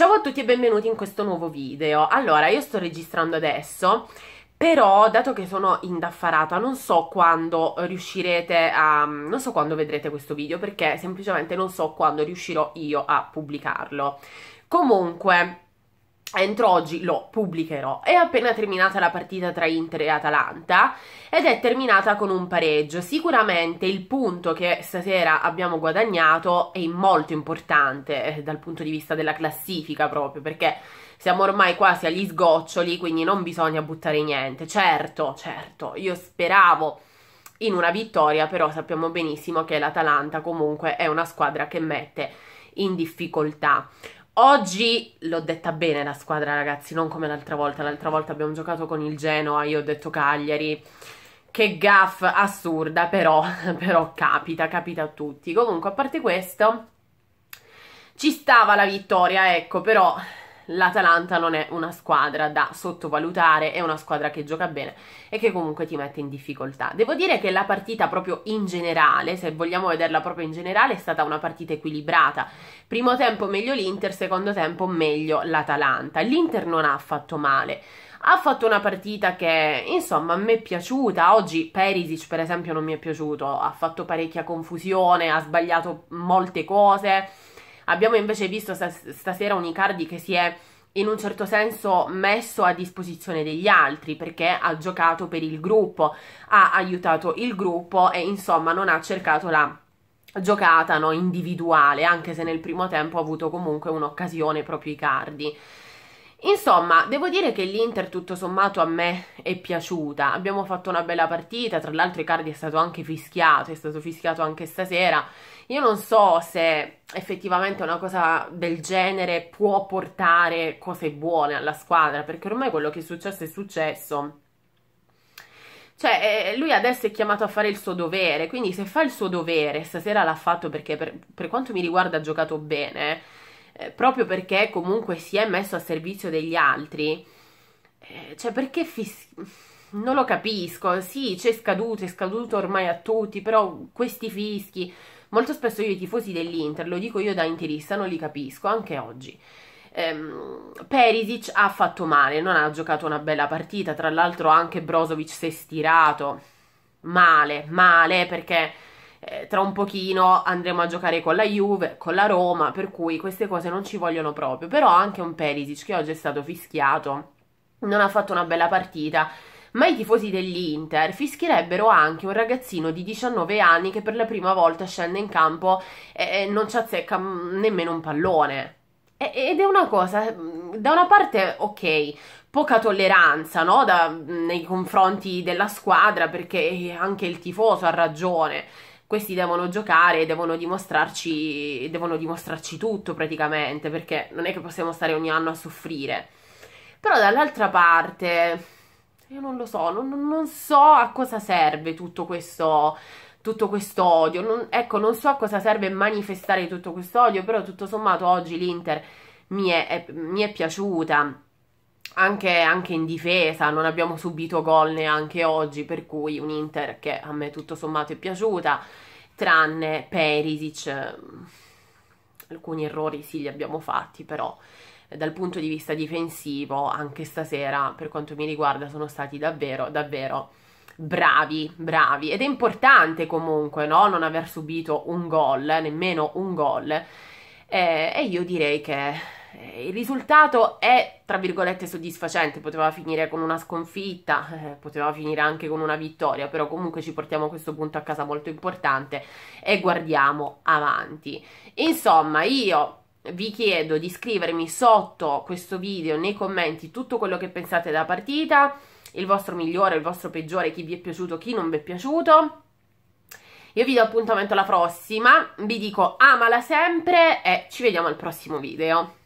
Ciao a tutti e benvenuti in questo nuovo video. Allora, io sto registrando adesso, però dato che sono indaffarata non so quando riuscirete a... non so quando vedrete questo video perché semplicemente non so quando riuscirò io a pubblicarlo. Comunque, entro oggi lo pubblicherò. È appena terminata la partita tra Inter e Atalanta ed è terminata con un pareggio. Sicuramente il punto che stasera abbiamo guadagnato è molto importante eh, dal punto di vista della classifica proprio perché siamo ormai quasi agli sgoccioli, quindi non bisogna buttare niente. Certo, certo, io speravo in una vittoria, però sappiamo benissimo che l'Atalanta comunque è una squadra che mette in difficoltà. Oggi l'ho detta bene la squadra, ragazzi, non come l'altra volta. L'altra volta abbiamo giocato con il Genoa, io ho detto Cagliari. Che gaff assurda, però, però capita, capita a tutti. Comunque, a parte questo, ci stava la vittoria, ecco, però l'Atalanta non è una squadra da sottovalutare, è una squadra che gioca bene e che comunque ti mette in difficoltà. Devo dire che la partita proprio in generale, se vogliamo vederla proprio in generale, è stata una partita equilibrata. Primo tempo meglio l'Inter, secondo tempo meglio l'Atalanta. L'Inter non ha fatto male. Ha fatto una partita che, insomma, a me è piaciuta. Oggi Perisic, per esempio, non mi è piaciuto. Ha fatto parecchia confusione, ha sbagliato molte cose Abbiamo invece visto stasera un Icardi che si è in un certo senso messo a disposizione degli altri perché ha giocato per il gruppo, ha aiutato il gruppo e insomma non ha cercato la giocata no, individuale, anche se nel primo tempo ha avuto comunque un'occasione proprio Icardi. Insomma, devo dire che l'Inter tutto sommato a me è piaciuta. Abbiamo fatto una bella partita, tra l'altro Icardi è stato anche fischiato, è stato fischiato anche stasera. Io non so se effettivamente una cosa del genere può portare cose buone alla squadra, perché ormai quello che è successo è successo. Cioè, eh, lui adesso è chiamato a fare il suo dovere, quindi se fa il suo dovere, stasera l'ha fatto perché per, per quanto mi riguarda ha giocato bene eh, proprio perché comunque si è messo a servizio degli altri, eh, cioè perché fis- non lo capisco, sì c'è scaduto, è scaduto ormai a tutti, però questi fischi, molto spesso io i tifosi dell'Inter, lo dico io da interista, non li capisco, anche oggi. Ehm, Perisic ha fatto male, non ha giocato una bella partita, tra l'altro anche Brozovic si è stirato male, male perché eh, tra un pochino andremo a giocare con la Juve, con la Roma, per cui queste cose non ci vogliono proprio, però anche un Perisic che oggi è stato fischiato, non ha fatto una bella partita, ma i tifosi dell'Inter fischierebbero anche un ragazzino di 19 anni che per la prima volta scende in campo e non ci azzecca nemmeno un pallone. Ed è una cosa, mm, da una parte, ok, poca tolleranza no? da, mm, nei confronti della squadra perché anche il tifoso ha ragione questi devono giocare e devono dimostrarci, devono dimostrarci tutto praticamente, perché non è che possiamo stare ogni anno a soffrire. Però dall'altra parte, io non lo so, non, non so a cosa serve tutto questo, tutto questo odio. Non, ecco, non so a cosa serve manifestare tutto questo odio, però tutto sommato oggi l'Inter mi è, è, mi è piaciuta anche, anche, in difesa, non abbiamo subito gol neanche oggi, per cui un Inter che a me tutto sommato è piaciuta, tranne Perisic, alcuni errori sì li abbiamo fatti, però eh, dal punto di vista difensivo anche stasera, per quanto mi riguarda, sono stati davvero, davvero bravi, bravi. Ed è importante comunque, no? Non aver subito un gol, nemmeno un gol. Eh, e io direi che eh, il risultato è, tra virgolette, soddisfacente, poteva finire con una sconfitta, eh, poteva finire anche con una vittoria, però comunque ci portiamo questo punto a casa molto importante e guardiamo avanti. Insomma, io vi chiedo di scrivermi sotto questo video nei commenti tutto quello che pensate della partita, il vostro migliore, il vostro peggiore, chi vi è piaciuto, chi non vi è piaciuto. Io vi do appuntamento alla prossima, vi dico amala sempre e ci vediamo al prossimo video.